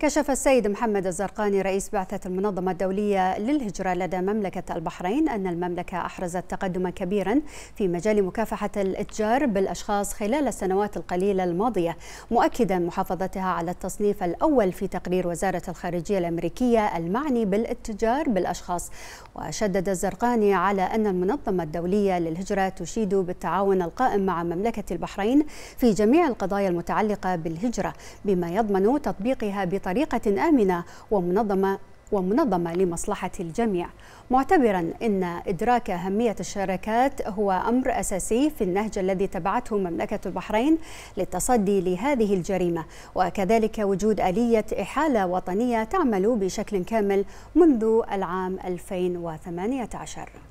كشف السيد محمد الزرقاني رئيس بعثة المنظمة الدولية للهجرة لدى مملكة البحرين أن المملكة أحرزت تقدما كبيرا في مجال مكافحة الإتجار بالأشخاص خلال السنوات القليلة الماضية مؤكدا محافظتها على التصنيف الأول في تقرير وزارة الخارجية الأمريكية المعني بالاتجار بالأشخاص وشدد الزرقاني على أن المنظمة الدولية للهجرة تشيد بالتعاون القائم مع مملكة البحرين في جميع القضايا المتعلقة بالهجرة بما يضمن تطبيقها بطريقة بطريقة آمنة ومنظمة ومنظمة لمصلحة الجميع معتبرا أن إدراك أهمية الشراكات هو أمر أساسي في النهج الذي تبعته مملكة البحرين للتصدي لهذه الجريمة وكذلك وجود آلية إحالة وطنية تعمل بشكل كامل منذ العام 2018